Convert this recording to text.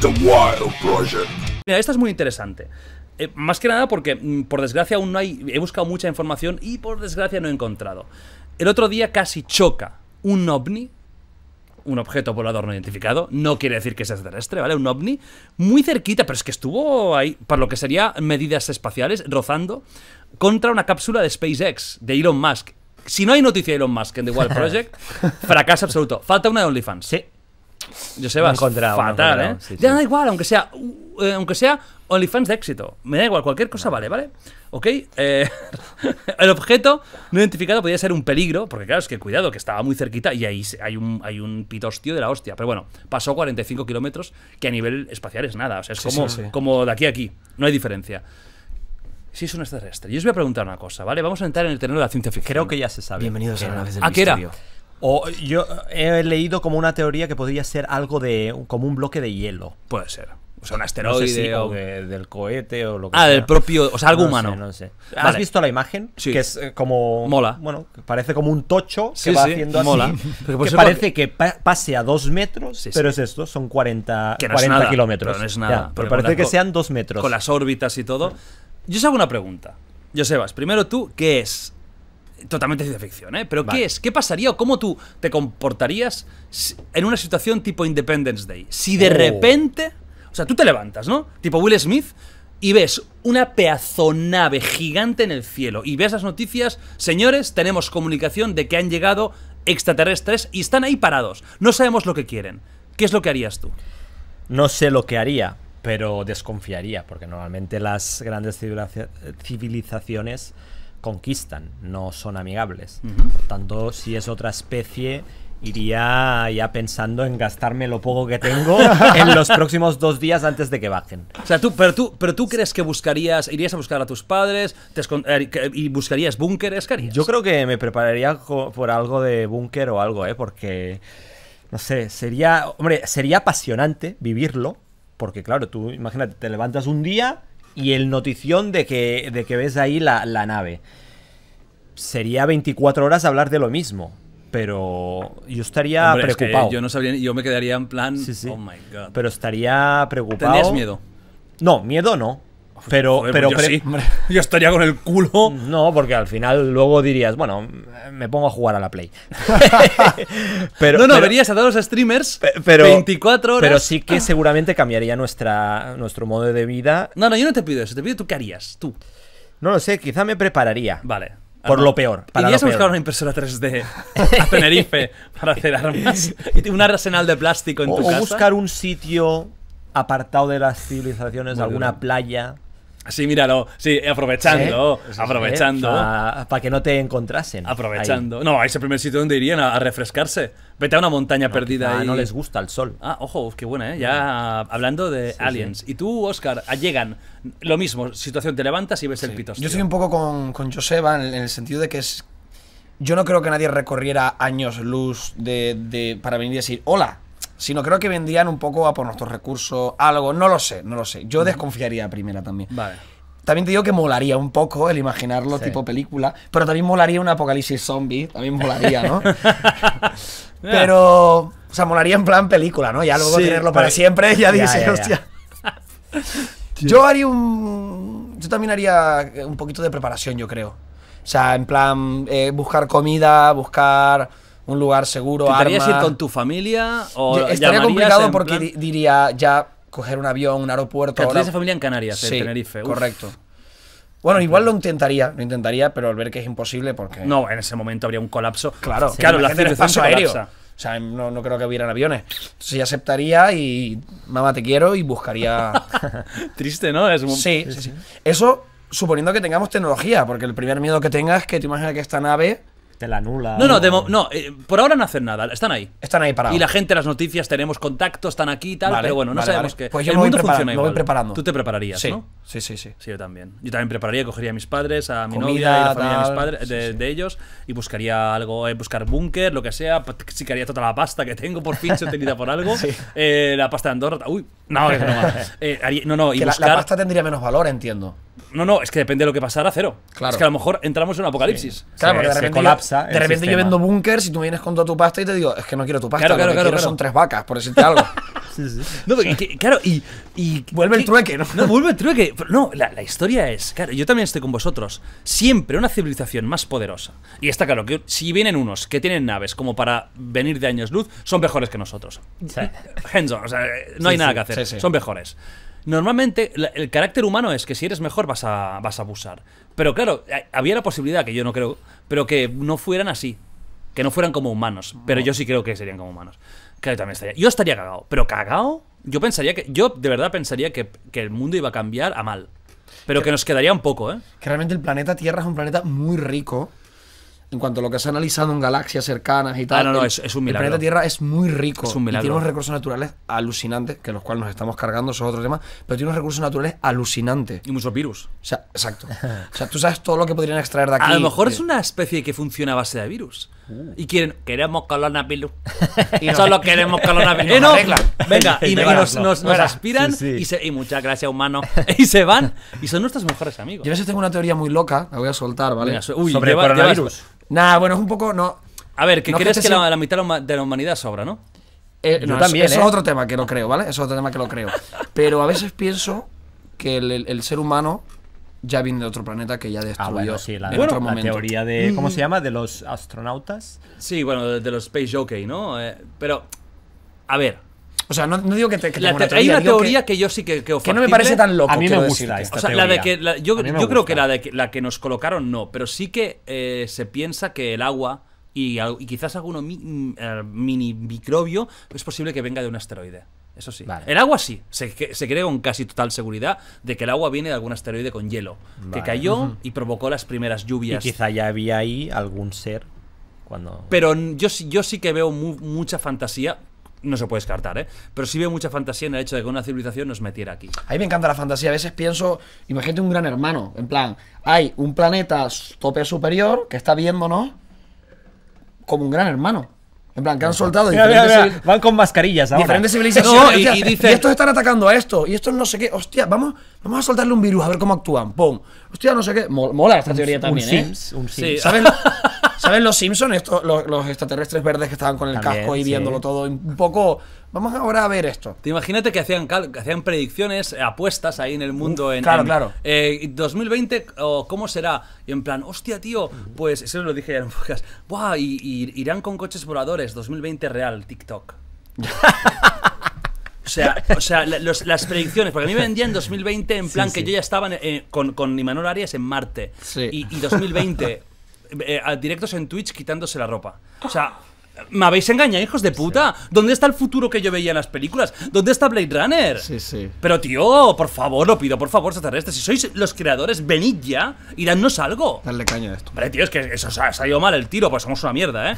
The Wild Project. Mira, esta es muy interesante. Eh, más que nada porque, mm, por desgracia, aún no hay. He buscado mucha información y por desgracia no he encontrado. El otro día casi choca un ovni, un objeto volador no identificado, no quiere decir que sea terrestre, ¿vale? Un ovni, muy cerquita, pero es que estuvo ahí, para lo que sería medidas espaciales, rozando, contra una cápsula de SpaceX, de Elon Musk. Si no hay noticia de Elon Musk en The Wild Project, fracaso absoluto. Falta una de OnlyFans. Sí. Yo es encontrado, fatal, ¿eh? ya da igual, aunque sea, eh, aunque sea OnlyFans de éxito. Me da igual, cualquier cosa vale, ¿vale? ¿Ok? Eh, el objeto no identificado podía ser un peligro, porque claro, es que cuidado, que estaba muy cerquita y ahí hay un, hay un pitostio de la hostia. Pero bueno, pasó 45 kilómetros, que a nivel espacial es nada. O sea, es como, como de aquí a aquí, no hay diferencia. Si es un extraterrestre. Yo os voy a preguntar una cosa, ¿vale? Vamos a entrar en el terreno de la ciencia ficción. Creo que ya se sabe. Bienvenidos a la nave del ¿A misterio. qué era? O yo he leído como una teoría que podría ser algo de. como un bloque de hielo. Puede ser. O sea, un asteroide o del cohete o lo que ah, sea. Ah, del propio, o sea, algo humano. no sé. ¿Has visto la imagen? Sí. Que es eh, como mola. Bueno, parece como un tocho que va haciendo así. que parece que... pase a dos metros, pero es esto, son 40, 40 kilómetros. no es nada. pero parece que sean dos metros. Con las órbitas y todo. Yo os hago una pregunta. yo Josebas, primero tú, ¿qué es totalmente ciencia ficción, ¿eh? Pero ¿qué es? ¿Qué pasaría o cómo tú te comportarías en una situación tipo Independence Day? Si de oh. repente, o sea, tú te levantas, ¿no? Tipo Will Smith y ves una peazonave gigante en el cielo y ves las noticias, señores, tenemos comunicación de que han llegado extraterrestres y están ahí parados. No sabemos lo que quieren. ¿Qué es lo que harías tú? No sé lo que haría, pero desconfiaría, porque normalmente las grandes civilizaciones conquistan, no son amigables. Por tanto, si es otra especie, iría ya pensando en gastarme lo poco que tengo en los próximos dos días antes de que bajen. O sea, tú, pero tú, pero tú crees que buscarías, irías a buscar a tus padres eh, y buscarías búnkeres, cari Yo creo que me prepararía por algo de búnker o algo, ¿eh? Porque, no sé, sería, hombre, sería apasionante vivirlo, porque claro, tú imagínate, te levantas un día y el notición de que, de que ves ahí la, nave. Sería 24 horas hablar de lo mismo pero yo estaría preocupado. yo no sabría, yo me quedaría en plan, oh Pero estaría preocupado. ¿Tenías miedo? No, miedo no, pero, pues pero, yo, estaría con el culo. No, porque al final luego dirías, bueno, me pongo a jugar a la Play. pero, no, no, verías a todos los streamers pero, 24 horas. Pero sí que seguramente cambiaría nuestra, nuestro modo de vida. No, no, yo no te pido eso, te pido tú qué harías, tú. No lo sé, quizá me prepararía. Vale. Por ah, lo peor. Para buscar una impresora 3D a Tenerife para hacer armas? Y un arsenal de plástico en buscar un sitio apartado de las civilizaciones, alguna playa Sí, míralo, sí, aprovechando, aprovechando. Para que no te encontrasen. Aprovechando. No, es el primer sitio donde irían a, refrescarse. Vete a una montaña perdida. no les gusta el sol. Ah, ojo, qué buena, ¿eh? Ya hablando de aliens. Y tú, Oscar, ah, llegan. Lo mismo, situación, te levantas y ves el pito. Yo estoy un poco con, con Joseba en, el sentido de que es. Yo no creo que nadie recorriera años luz de, de para venir y decir, hola, sino creo que vendían un poco a por nuestros recursos, algo, no lo sé, no lo sé. Yo desconfiaría primera también. Vale. También te digo que molaría un poco el imaginarlo tipo película, pero también molaría un apocalipsis zombie, también molaría, ¿no? pero, o sea, molaría en plan película, ¿no? Ya luego tenerlo para siempre, ya, dice hostia. yo haría un. Yo también haría eh, un poquito de preparación, yo creo. O sea, en plan, eh, buscar comida, buscar un lugar seguro, armas... ir con tu familia o Estaría complicado porque diría ya coger un avión, un aeropuerto... tienes familia en Canarias, en Tenerife. correcto. Bueno, igual lo intentaría, lo intentaría, pero al ver que es imposible porque... No, en ese momento habría un colapso. Claro, claro, la aéreo. O sea, no, creo que hubieran aviones. Entonces aceptaría y mamá te quiero y buscaría... Triste, ¿no? Es sí, sí, sí. Eso suponiendo que tengamos tecnología, porque el primer miedo que tengas es que te imaginas que esta nave te la anula. No, no, no eh, por ahora no hacen nada, están ahí. Están ahí parados. Y la gente, las noticias, tenemos contactos, están aquí y tal, pero bueno, no sabemos qué. Pues mundo preparando. Tú te prepararías, Sí, sí, sí, sí. Sí, yo también. Yo también prepararía, cogería a mis padres, a mi novia y la familia de mis padres, de, ellos, y buscaría algo, eh, buscar búnker, lo que sea, chicaría toda la pasta que tengo por fin se por algo. Eh, la pasta de Andorra, uy, Eh, no, no, no, la- pasta tendría menos valor, entiendo. No, no, es que depende de lo que pasara, cero. Claro. Es que a lo mejor entramos en un apocalipsis. Claro, porque de colapsa de repente yo vendo bunkers y tú vienes con toda tu pasta y te digo, es que no quiero tu pasta, Claro, claro, son tres vacas, por decirte algo. No, claro, y, Vuelve el trueque, ¿no? vuelve el trueque. no, la, historia es, claro, yo también estoy con vosotros. Siempre una civilización más poderosa. Y está claro que si vienen unos que tienen naves como para venir de años luz, son mejores que nosotros. Sí. no hay nada que hacer. Son mejores. Normalmente el carácter humano es que si eres mejor vas a, vas a abusar. Pero claro, había la posibilidad, que yo no creo, pero que no fueran así que no fueran como humanos. Pero yo sí creo que serían como humanos. Claro, también estaría. Yo estaría cagado. Pero cagado, yo pensaría que. Yo de verdad pensaría que, el mundo iba a cambiar a mal. Pero que, nos quedaría un poco, ¿eh? Que realmente el planeta Tierra es un planeta muy rico. En cuanto a lo que se ha analizado en galaxias cercanas y ah, tal. no, no, es, un milagro. El planeta Tierra es muy rico. Es un milagro. tiene unos recursos naturales alucinantes, que los cuales nos estamos cargando, eso es otro tema. Pero tiene unos recursos naturales alucinantes. Y muchos virus. O sea, exacto. o sea, tú sabes todo lo que podrían extraer de aquí. A lo mejor es eh. una especie que funciona a base de virus. Y quieren, queremos coronavirus. y solo queremos coronavirus. Eh, no, venga, y, nos, nos, aspiran Y, muchas gracias, humano. y se van y son nuestros mejores amigos. Yo a veces tengo una teoría muy loca, la voy a soltar, ¿vale? Sobre el coronavirus. Nada, bueno, es un poco. no A ver, que crees que, la, mitad de la humanidad sobra, ¿no? Eh, no, también. Eso, es ¿eh? otro tema que no creo, ¿vale? Eso es otro tema que lo creo. Pero a veces pienso que el ser humano ya viene de otro planeta que ya destruyó ah, bueno, sí, la, bueno, otro la teoría de cómo se llama de los astronautas. Sí, bueno, de, los space jockey, ¿no? Eh, pero a ver, o sea, no, digo que, te, que una teoría, Hay una teoría que, yo sí que Que no me parece tan loco. A mí me gusta esta o sea, La de que, yo, yo creo que la, de que la que nos colocaron no, pero sí que eh, se piensa que el agua y, quizás alguno mm, eh, mini microbio es posible que venga de un asteroide. Eso sí. El agua sí. Se, se, cree con casi total seguridad de que el agua viene de algún asteroide con hielo. Que cayó y provocó las primeras lluvias. Y quizá ya había ahí algún ser cuando. Pero yo, yo sí que veo mucha fantasía. No se puede descartar, ¿eh? Pero sí veo mucha fantasía en el hecho de que una civilización nos metiera aquí. A mí me encanta la fantasía. A veces pienso, imagínate un gran hermano. En plan, hay un planeta tope superior que está viéndonos como un gran hermano. En plan, que han soltado. Van con mascarillas ahora. Diferentes civilizaciones. y, y, dice... y, estos están atacando a esto. Y estos no sé qué. Hostia, vamos, vamos a soltarle un virus a ver cómo actúan. Pum. Hostia, no sé qué. Mola esta teoría también, un ¿eh? Sims, un Sims. Sí. ¿Sabes, ¿Sabes los Simpsons? los, extraterrestres verdes que estaban con el casco y viéndolo todo. Un poco. Vamos ahora a ver esto. Te imagínate que hacían, hacían predicciones, apuestas ahí en el mundo. en, claro, 2020, eh, ¿cómo será? Y en plan, hostia, tío, pues eso lo dije ya en podcast. Buah, y, irán con coches voladores. 2020 real, TikTok. O sea, las predicciones, porque a mí me vendían 2020 en plan que yo ya estaba eh, con, con Arias en Marte. y 2020 Eh, directos en Twitch quitándose la ropa. O sea, me habéis engañado, hijos de puta. ¿Dónde está el futuro que yo veía en las películas? ¿Dónde está Blade Runner? Sí, sí. Pero tío, por favor, lo pido, por favor, extraterrestres. Si sois los creadores, venid ya y dadnos algo. Dale caña a esto. Vale, tío, es que eso ha salido mal el tiro, pues somos una mierda, ¿eh?